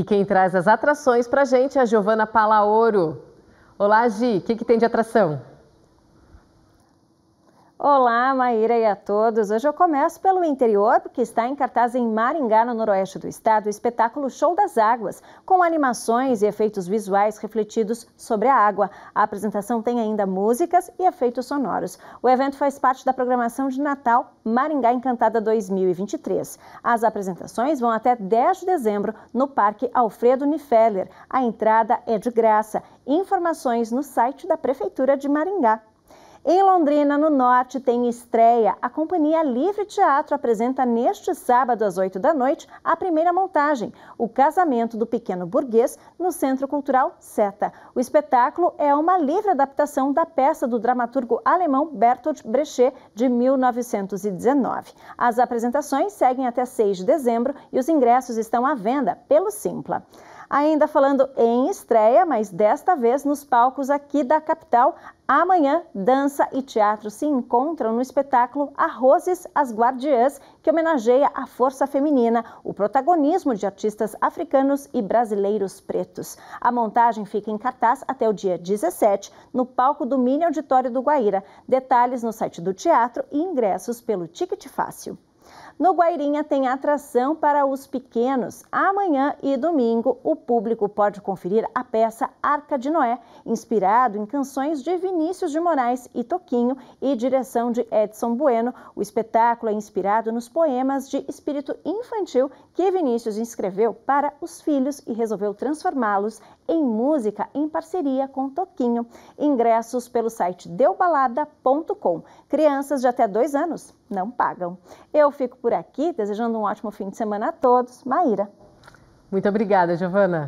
E quem traz as atrações para gente é a Giovana Palaoro. Olá, Gi, o que, que tem de atração? Olá, Maíra e a todos. Hoje eu começo pelo interior, porque está em cartaz em Maringá, no noroeste do estado, o espetáculo Show das Águas, com animações e efeitos visuais refletidos sobre a água. A apresentação tem ainda músicas e efeitos sonoros. O evento faz parte da programação de Natal Maringá Encantada 2023. As apresentações vão até 10 de dezembro no Parque Alfredo Nifeller. A entrada é de graça. Informações no site da Prefeitura de Maringá. Em Londrina, no norte, tem estreia. A Companhia Livre Teatro apresenta neste sábado, às 8 da noite, a primeira montagem, O Casamento do Pequeno Burguês, no Centro Cultural Seta. O espetáculo é uma livre adaptação da peça do dramaturgo alemão Bertolt Brecht, de 1919. As apresentações seguem até 6 de dezembro e os ingressos estão à venda pelo Simpla. Ainda falando em estreia, mas desta vez nos palcos aqui da capital, amanhã dança e teatro se encontram no espetáculo Arrozes as Guardiãs, que homenageia a força feminina, o protagonismo de artistas africanos e brasileiros pretos. A montagem fica em cartaz até o dia 17, no palco do Mini Auditório do Guaíra. Detalhes no site do teatro e ingressos pelo Ticket Fácil. No Guairinha tem atração para os pequenos. Amanhã e domingo, o público pode conferir a peça Arca de Noé, inspirado em canções de Vinícius de Moraes e Toquinho e direção de Edson Bueno. O espetáculo é inspirado nos poemas de espírito infantil que Vinícius escreveu para os filhos e resolveu transformá-los em música em parceria com Toquinho. Ingressos pelo site deubalada.com. Crianças de até dois anos não pagam. Eu fico por por aqui, desejando um ótimo fim de semana a todos. Maíra. Muito obrigada, Giovana.